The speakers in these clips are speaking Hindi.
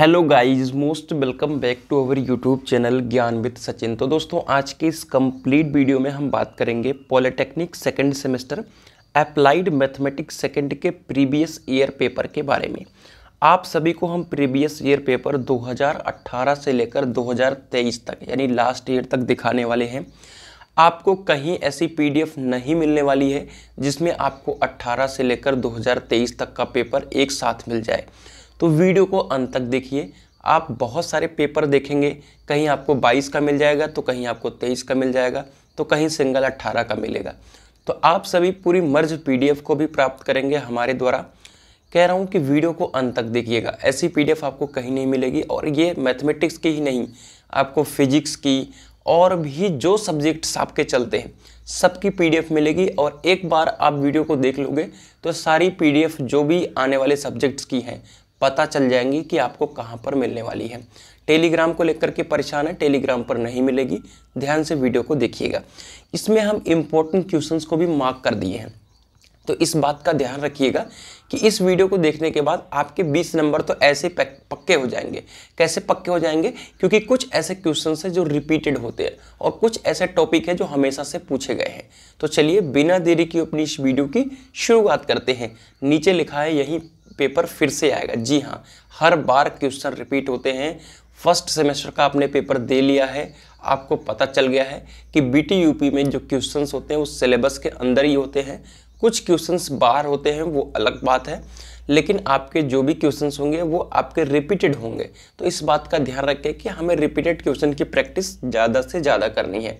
hello guys most welcome back to our YouTube channel Gyan with Sachin तो दोस्तों आज के इस कंप्लीट वीडियो में हम बात करेंगे polytechnic second semester applied mathematics second के प्रीवियस ईयर पेपर के बारे में आप सभी को हम प्रीवियस ईयर पेपर 2018 से लेकर 2023 तक यानी लास्ट ईयर तक दिखाने वाले हैं आपको कहीं ऐसी पी नहीं मिलने वाली है जिसमें आपको अट्ठारह से लेकर दो तक का पेपर एक साथ मिल जाए तो वीडियो को अंत तक देखिए आप बहुत सारे पेपर देखेंगे कहीं आपको 22 का मिल जाएगा तो कहीं आपको 23 का मिल जाएगा तो कहीं सिंगल 18 का मिलेगा तो आप सभी पूरी मर्ज पीडीएफ को भी प्राप्त करेंगे हमारे द्वारा कह रहा हूँ कि वीडियो को अंत तक देखिएगा ऐसी पीडीएफ आपको कहीं नहीं मिलेगी और ये मैथमेटिक्स की ही नहीं आपको फिजिक्स की और भी जो सब्जेक्ट्स आपके चलते हैं सबकी पी मिलेगी और एक बार आप वीडियो को देख लोगे तो सारी पी जो भी आने वाले सब्जेक्ट्स की हैं पता चल जाएंगी कि आपको कहाँ पर मिलने वाली है टेलीग्राम को लेकर के परेशान है टेलीग्राम पर नहीं मिलेगी ध्यान से वीडियो को देखिएगा इसमें हम इम्पोर्टेंट क्वेश्चंस को भी मार्क कर दिए हैं तो इस बात का ध्यान रखिएगा कि इस वीडियो को देखने के बाद आपके 20 नंबर तो ऐसे पक्के हो जाएंगे कैसे पक्के हो जाएंगे क्योंकि कुछ ऐसे क्वेश्चन हैं जो रिपीटेड होते हैं और कुछ ऐसे टॉपिक हैं जो हमेशा से पूछे गए हैं तो चलिए बिना देरी की अपनी इस वीडियो की शुरुआत करते हैं नीचे लिखा है यही पेपर फिर से आएगा जी हाँ हर बार क्वेश्चन रिपीट होते हैं फर्स्ट सेमेस्टर का आपने पेपर दे लिया है आपको पता चल गया है कि बी यूपी में जो क्वेश्चंस होते हैं उस सिलेबस के अंदर ही होते हैं कुछ क्वेश्चंस बाहर होते हैं वो अलग बात है लेकिन आपके जो भी क्वेश्चंस होंगे वो आपके रिपीटेड होंगे तो इस बात का ध्यान रखें कि हमें रिपीटेड क्वेश्चन की प्रैक्टिस ज़्यादा से ज़्यादा करनी है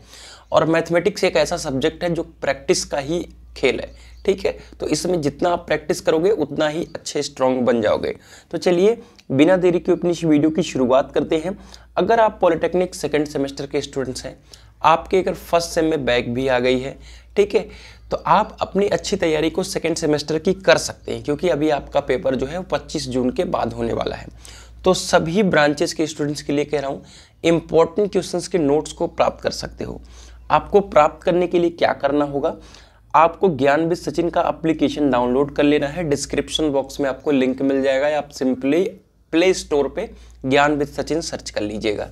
और मैथमेटिक्स एक ऐसा सब्जेक्ट है जो प्रैक्टिस का ही खेल है ठीक है तो इसमें जितना आप प्रैक्टिस करोगे उतना ही अच्छे स्ट्रांग बन जाओगे तो चलिए बिना देरी के अपनी वीडियो की शुरुआत करते हैं अगर आप पॉलिटेक्निक सेकेंड सेमेस्टर के स्टूडेंट्स हैं आपके अगर फर्स्ट सेम में बैक भी आ गई है ठीक है तो आप अपनी अच्छी तैयारी को सेकेंड सेमेस्टर की कर सकते हैं क्योंकि अभी आपका पेपर जो है वो 25 जून के बाद होने वाला है तो सभी ब्रांचेस के स्टूडेंट्स के लिए कह रहा हूँ इंपॉर्टेंट क्वेश्चंस के नोट्स को प्राप्त कर सकते हो आपको प्राप्त करने के लिए क्या करना होगा आपको ज्ञान विद सचिन का एप्लीकेशन डाउनलोड कर लेना है डिस्क्रिप्शन बॉक्स में आपको लिंक मिल जाएगा या आप सिंपली प्ले स्टोर पे विद सचिन सर्च कर लीजिएगा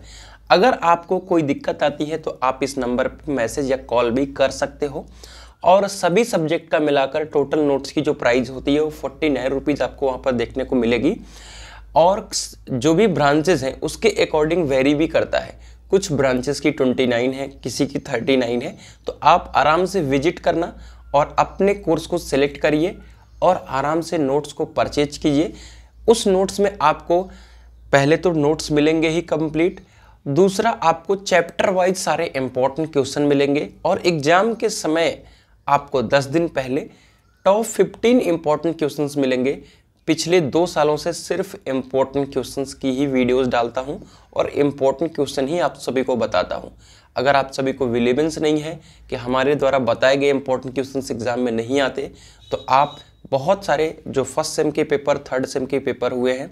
अगर आपको कोई दिक्कत आती है तो आप इस नंबर पर मैसेज या कॉल भी कर सकते हो और सभी सब्जेक्ट का मिलाकर टोटल नोट्स की जो प्राइस होती है वो फोर्टी नाइन रुपीज़ आपको वहाँ पर देखने को मिलेगी और जो भी ब्रांचेज हैं उसके अकॉर्डिंग वेरी भी करता है कुछ ब्रांचेस की 29 है किसी की 39 है तो आप आराम से विजिट करना और अपने कोर्स को सिलेक्ट करिए और आराम से नोट्स को परचेज कीजिए उस नोट्स में आपको पहले तो नोट्स मिलेंगे ही कंप्लीट दूसरा आपको चैप्टर वाइज सारे इंपॉर्टेंट क्वेश्चन मिलेंगे और एग्जाम के समय आपको 10 दिन पहले टॉप 15 इंपॉर्टेंट क्वेश्चंस मिलेंगे पिछले दो सालों से सिर्फ इम्पोर्टेंट क्वेश्चंस की ही वीडियोस डालता हूं और इम्पोर्टेंट क्वेश्चन ही आप सभी को बताता हूं अगर आप सभी को विलेबेंस नहीं है कि हमारे द्वारा बताए गए इंपॉर्टेंट क्वेश्चन एग्जाम में नहीं आते तो आप बहुत सारे जो फर्स्ट सेम के पेपर थर्ड सेम के पेपर हुए हैं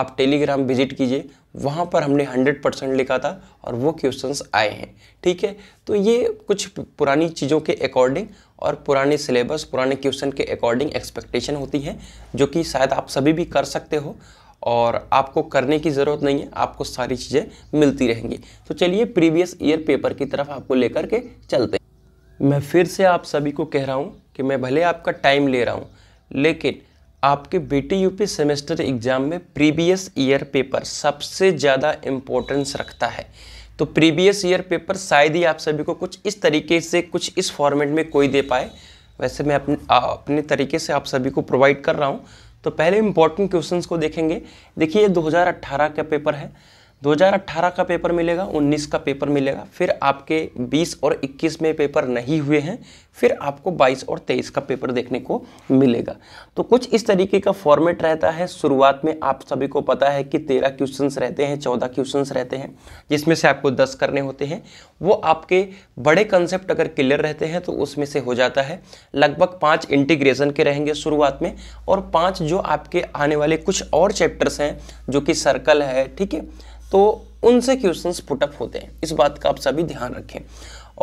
आप टेलीग्राम विजिट कीजिए वहाँ पर हमने 100 परसेंट लिखा था और वो क्वेश्चंस आए हैं ठीक है तो ये कुछ पुरानी चीज़ों के अकॉर्डिंग और पुराने सिलेबस पुराने क्वेश्चन के अकॉर्डिंग एक्सपेक्टेशन होती है जो कि शायद आप सभी भी कर सकते हो और आपको करने की ज़रूरत नहीं है आपको सारी चीज़ें मिलती रहेंगी तो चलिए प्रीवियस ईयर पेपर की तरफ आपको लेकर के चलते हैं मैं फिर से आप सभी को कह रहा हूँ कि मैं भले आपका टाइम ले रहा हूँ लेकिन आपके बेटी यूपी सेमेस्टर एग्ज़ाम में प्रीवियस ईयर पेपर सबसे ज़्यादा इम्पोर्टेंस रखता है तो प्रीवियस ईयर पेपर शायद ही आप सभी को कुछ इस तरीके से कुछ इस फॉर्मेट में कोई दे पाए वैसे मैं अपने अपने तरीके से आप सभी को प्रोवाइड कर रहा हूँ तो पहले इम्पोर्टेंट क्वेश्चंस को देखेंगे देखिए 2018 का पेपर है 2018 का पेपर मिलेगा 19 का पेपर मिलेगा फिर आपके 20 और 21 में पेपर नहीं हुए हैं फिर आपको 22 और 23 का पेपर देखने को मिलेगा तो कुछ इस तरीके का फॉर्मेट रहता है शुरुआत में आप सभी को पता है कि 13 क्वेश्चंस रहते हैं 14 क्वेश्चंस रहते हैं जिसमें से आपको 10 करने होते हैं वो आपके बड़े कंसेप्ट अगर क्लियर रहते हैं तो उसमें से हो जाता है लगभग पाँच इंटीग्रेशन के रहेंगे शुरुआत में और पाँच जो आपके आने वाले कुछ और चैप्टर्स हैं जो कि सर्कल है ठीक है तो उनसे क्वेश्चन पुटअप होते हैं इस बात का आप सभी ध्यान रखें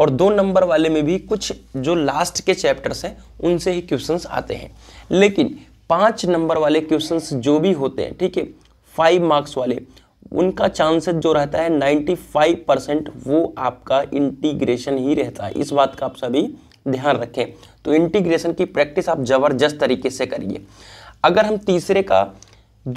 और दो नंबर वाले में भी कुछ जो लास्ट के चैप्टर्स हैं उनसे ही क्वेश्चंस आते हैं लेकिन पाँच नंबर वाले क्वेश्चंस जो भी होते हैं ठीक है फाइव मार्क्स वाले उनका चांसेस जो रहता है 95 परसेंट वो आपका इंटीग्रेशन ही रहता है इस बात का आप सभी ध्यान रखें तो इंटीग्रेशन की प्रैक्टिस आप ज़बरदस्त तरीके से करिए अगर हम तीसरे का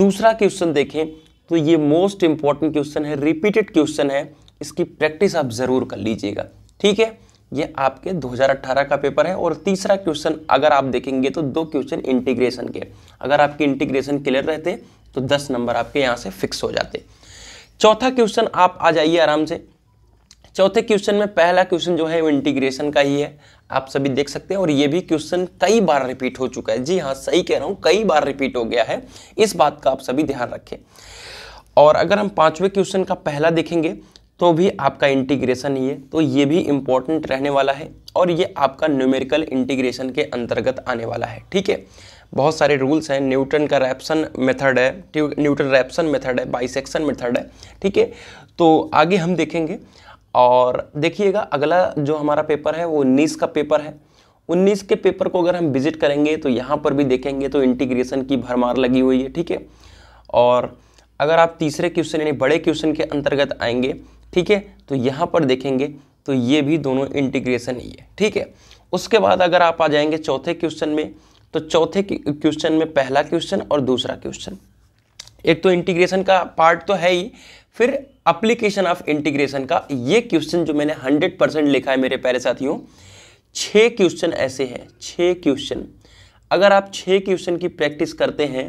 दूसरा क्वेश्चन देखें तो ये मोस्ट इंपॉर्टेंट क्वेश्चन है रिपीटेड क्वेश्चन है इसकी प्रैक्टिस आप ज़रूर कर लीजिएगा ठीक है ये आपके 2018 का पेपर है और तीसरा क्वेश्चन अगर आप देखेंगे तो दो क्वेश्चन इंटीग्रेशन के अगर आपके इंटीग्रेशन क्लियर रहते तो 10 नंबर आपके यहाँ से फिक्स हो जाते चौथा क्वेश्चन आप आ जाइए आराम से चौथे क्वेश्चन में पहला क्वेश्चन जो है वो इंटीग्रेशन का ही है आप सभी देख सकते हैं और ये भी क्वेश्चन कई बार रिपीट हो चुका है जी हाँ सही कह रहा हूँ कई बार रिपीट हो गया है इस बात का आप सभी ध्यान रखें और अगर हम पाँचवें क्वेश्चन का पहला देखेंगे तो भी आपका इंटीग्रेशन ही है तो ये भी इम्पोर्टेंट रहने वाला है और ये आपका न्यूमेरिकल इंटीग्रेशन के अंतर्गत आने वाला है ठीक है बहुत सारे रूल्स हैं न्यूटन का रैप्सन मेथड है न्यूटन रैप्सन मेथड है बाइसेक्शन मेथड है ठीक है तो आगे हम देखेंगे और देखिएगा अगला जो हमारा पेपर है वो उन्नीस का पेपर है उन्नीस के पेपर को अगर हम विजिट करेंगे तो यहाँ पर भी देखेंगे तो इंटीग्रेशन की भरमार लगी हुई है ठीक है और अगर आप तीसरे क्वेश्चन यानी बड़े क्वेश्चन के अंतर्गत आएंगे ठीक है तो यहाँ पर देखेंगे तो ये भी दोनों इंटीग्रेशन ही है ठीक है उसके बाद अगर आप आ जाएंगे चौथे क्वेश्चन में तो चौथे क्वेश्चन में पहला क्वेश्चन और दूसरा क्वेश्चन एक तो इंटीग्रेशन का पार्ट तो है ही फिर अप्लीकेशन ऑफ इंटीग्रेशन का ये क्वेश्चन जो मैंने हंड्रेड परसेंट लिखा है मेरे पहले साथियों छः क्वेश्चन ऐसे हैं छः क्वेश्चन अगर आप छः क्वेश्चन की प्रैक्टिस करते हैं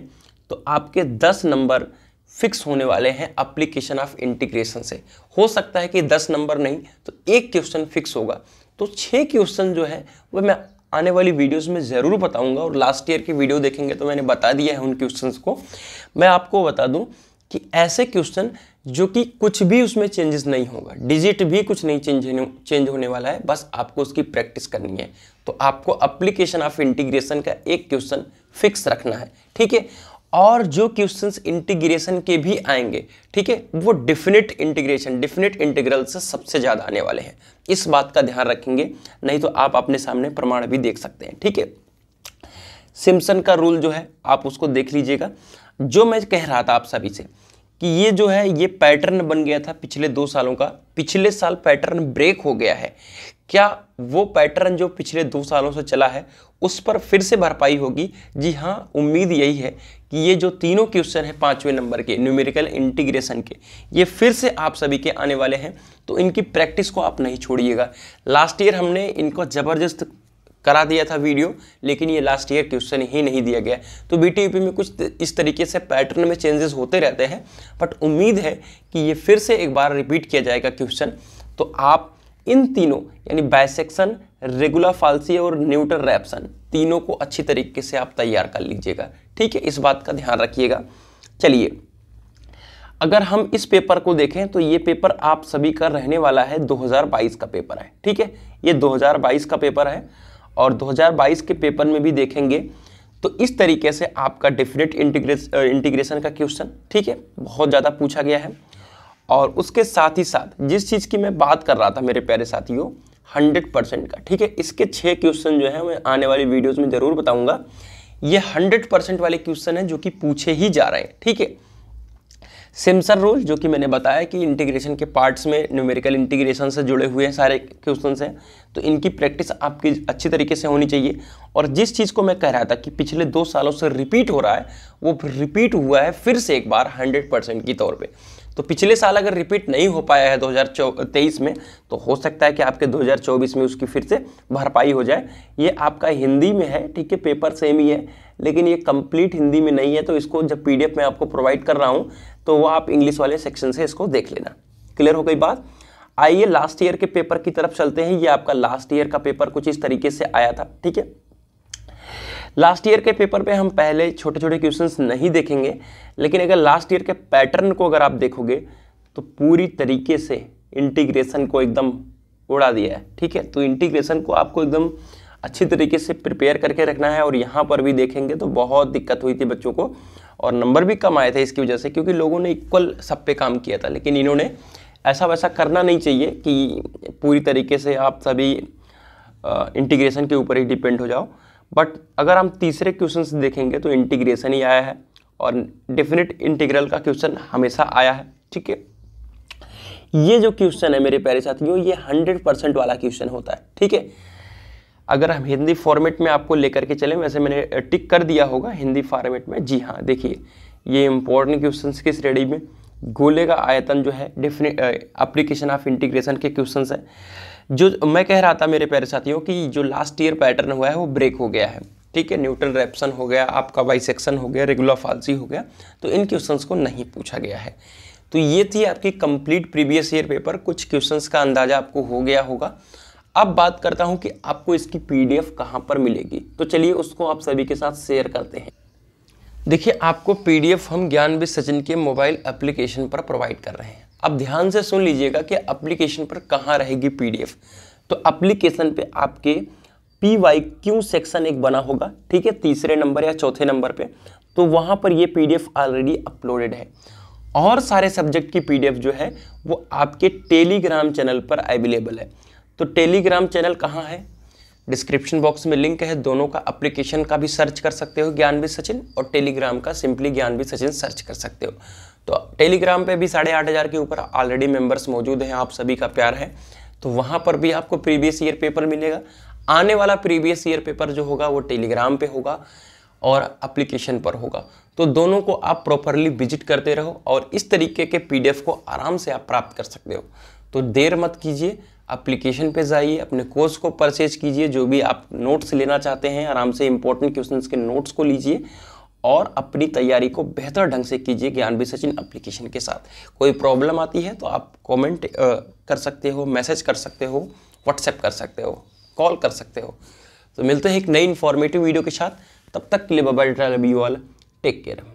तो आपके दस नंबर फिक्स होने वाले हैं अप्लीकेशन ऑफ इंटीग्रेशन से हो सकता है कि दस नंबर नहीं तो एक क्वेश्चन फिक्स होगा तो छः क्वेश्चन जो है वह मैं आने वाली वीडियोस में ज़रूर बताऊंगा और लास्ट ईयर की वीडियो देखेंगे तो मैंने बता दिया है उन क्वेश्चंस को मैं आपको बता दूं कि ऐसे क्वेश्चन जो कि कुछ भी उसमें चेंजेस नहीं होगा डिजिट भी कुछ नहीं चेंज चेंज होने वाला है बस आपको उसकी प्रैक्टिस करनी है तो आपको अप्लीकेशन ऑफ इंटीग्रेशन का एक क्वेश्चन फिक्स रखना है ठीक है और जो क्वेश्चन इंटीग्रेशन के भी आएंगे ठीक है वो डिफिनिट इंटीग्रेशन डिफिनिट इंटीग्रल से सबसे ज़्यादा आने वाले हैं इस बात का ध्यान रखेंगे नहीं तो आप अपने सामने प्रमाण भी देख सकते हैं ठीक है सिम्सन का रूल जो है आप उसको देख लीजिएगा जो मैं कह रहा था आप सभी से कि ये जो है ये पैटर्न बन गया था पिछले दो सालों का पिछले साल पैटर्न ब्रेक हो गया है क्या वो पैटर्न जो पिछले दो सालों से चला है उस पर फिर से भरपाई होगी जी हाँ उम्मीद यही है कि ये जो तीनों क्वेश्चन है पाँचवें नंबर के न्यूमेरिकल इंटीग्रेशन के ये फिर से आप सभी के आने वाले हैं तो इनकी प्रैक्टिस को आप नहीं छोड़िएगा लास्ट ईयर हमने इनको ज़बरदस्त करा दिया था वीडियो लेकिन ये लास्ट ईयर क्वेश्चन ही नहीं दिया गया तो बी में कुछ इस तरीके से पैटर्न में चेंजेस होते रहते हैं बट उम्मीद है कि ये फिर से एक बार रिपीट किया जाएगा क्वेश्चन तो आप इन तीनों यानी बाइसेक्शन रेगुलर फालसी और न्यूटर रैप्सन तीनों को अच्छी तरीके से आप तैयार कर लीजिएगा ठीक है इस बात का ध्यान रखिएगा चलिए अगर हम इस पेपर को देखें तो ये पेपर आप सभी का रहने वाला है 2022 का पेपर है ठीक है ये 2022 का पेपर है और 2022 के पेपर में भी देखेंगे तो इस तरीके से आपका डिफरेंट इंटीग्रेस इंटीग्रेशन का क्वेश्चन ठीक है बहुत ज़्यादा पूछा गया है और उसके साथ ही साथ जिस चीज़ की मैं बात कर रहा था मेरे प्यारे साथियों हंड्रेड परसेंट का ठीक है इसके छः क्वेश्चन जो है मैं आने वाली वीडियोज़ में ज़रूर बताऊँगा ये हंड्रेड परसेंट वाले क्वेश्चन हैं जो कि पूछे ही जा रहे हैं ठीक है सिमसर रोल जो कि मैंने बताया कि इंटीग्रेशन के पार्ट्स में न्यूमेरिकल इंटीग्रेशन से जुड़े हुए हैं सारे क्वेश्चन हैं तो इनकी प्रैक्टिस आपकी अच्छी तरीके से होनी चाहिए और जिस चीज़ को मैं कह रहा था कि पिछले दो सालों से रिपीट हो रहा है वो रिपीट हुआ है फिर से एक बार हंड्रेड परसेंट की तौर पर तो पिछले साल अगर रिपीट नहीं हो पाया है 2023 में तो हो सकता है कि आपके 2024 में उसकी फिर से भरपाई हो जाए ये आपका हिंदी में है ठीक है पेपर सेम ही है लेकिन ये कंप्लीट हिंदी में नहीं है तो इसको जब पी में आपको प्रोवाइड कर रहा हूँ तो वह आप इंग्लिश वाले सेक्शन से इसको देख लेना क्लियर हो गई बात आइए लास्ट ईयर के पेपर की तरफ चलते हैं ये आपका लास्ट ईयर का पेपर कुछ इस तरीके से आया था ठीक है लास्ट ईयर के पेपर पे हम पहले छोटे छोटे क्वेश्चंस नहीं देखेंगे लेकिन अगर लास्ट ईयर के पैटर्न को अगर आप देखोगे तो पूरी तरीके से इंटीग्रेशन को एकदम उड़ा दिया है ठीक है तो इंटीग्रेशन को आपको एकदम अच्छी तरीके से प्रिपेयर करके रखना है और यहाँ पर भी देखेंगे तो बहुत दिक्कत हुई थी बच्चों को और नंबर भी कम आए थे इसकी वजह से क्योंकि लोगों ने इक्वल सब पे काम किया था लेकिन इन्होंने ऐसा वैसा करना नहीं चाहिए कि पूरी तरीके से आप सभी इंटीग्रेशन के ऊपर ही डिपेंड हो जाओ बट अगर हम तीसरे क्वेश्चन से देखेंगे तो इंटीग्रेशन ही आया है और डेफिनेट इंटीग्रल का क्वेश्चन हमेशा आया है ठीक है ये जो क्वेश्चन है मेरे प्यारे साथियों ये हंड्रेड परसेंट वाला क्वेश्चन होता है ठीक है अगर हम हिंदी फॉर्मेट में आपको लेकर के चलें वैसे मैंने टिक कर दिया होगा हिंदी फॉर्मेट में जी हाँ देखिए ये इंपॉर्टेंट क्वेश्चन की श्रेणी में गोले का आयतन जो है डिफिनेट अप्लीकेशन ऑफ इंटीग्रेशन के क्वेश्चन है जो मैं कह रहा था मेरे प्यारे साथियों कि जो लास्ट ईयर पैटर्न हुआ है वो ब्रेक हो गया है ठीक है न्यूटन रेप्सन हो गया आपका सेक्शन हो गया रेगुलर फालसी हो गया तो इन क्वेश्चंस को नहीं पूछा गया है तो ये थी आपकी कंप्लीट प्रीवियस ईयर पेपर कुछ क्वेश्चंस का अंदाज़ा आपको हो गया होगा अब बात करता हूँ कि आपको इसकी पी कहाँ पर मिलेगी तो चलिए उसको आप सभी के साथ शेयर करते हैं देखिए आपको पी हम ज्ञान सचिन के मोबाइल एप्लीकेशन पर प्रोवाइड कर रहे हैं अब ध्यान से सुन लीजिएगा कि अप्लीकेशन पर कहाँ रहेगी पीडीएफ तो अप्लीकेशन पे आपके पी वाई क्यू सेक्शन एक बना होगा ठीक है तीसरे नंबर या चौथे नंबर पे तो वहाँ पर ये पीडीएफ ऑलरेडी अपलोडेड है और सारे सब्जेक्ट की पीडीएफ जो है वो आपके टेलीग्राम चैनल पर अवेलेबल है तो टेलीग्राम चैनल कहाँ है डिस्क्रिप्शन बॉक्स में लिंक है दोनों का अप्लीकेशन का भी सर्च कर सकते हो ज्ञान भी सचिन और टेलीग्राम का सिंपली ज्ञान भी सचिन सर्च कर सकते हो तो टेलीग्राम पे भी साढ़े आठ हज़ार के ऊपर ऑलरेडी मेंबर्स मौजूद हैं आप सभी का प्यार है तो वहाँ पर भी आपको प्रीवियस ईयर पेपर मिलेगा आने वाला प्रीवियस ईयर पेपर जो होगा वो टेलीग्राम पे होगा और अप्लीकेशन पर होगा तो दोनों को आप प्रॉपरली विजिट करते रहो और इस तरीके के पी को आराम से आप प्राप्त कर सकते हो तो देर मत कीजिए अप्लीकेशन पे जाइए अपने कोर्स को परचेज कीजिए जो भी आप नोट्स लेना चाहते हैं आराम से इंपॉर्टेंट क्वेश्चन के नोट्स को लीजिए और अपनी तैयारी को बेहतर ढंग से कीजिए ज्ञान भी सचिन अप्लीकेशन के साथ कोई प्रॉब्लम आती है तो आप कॉमेंट कर सकते हो मैसेज कर सकते हो व्हाट्सएप कर सकते हो कॉल कर सकते हो तो मिलते हैं एक नई इन्फॉर्मेटिव वीडियो के साथ तब तक के लिए बबल ट्रायल बी ऑल टेक केयर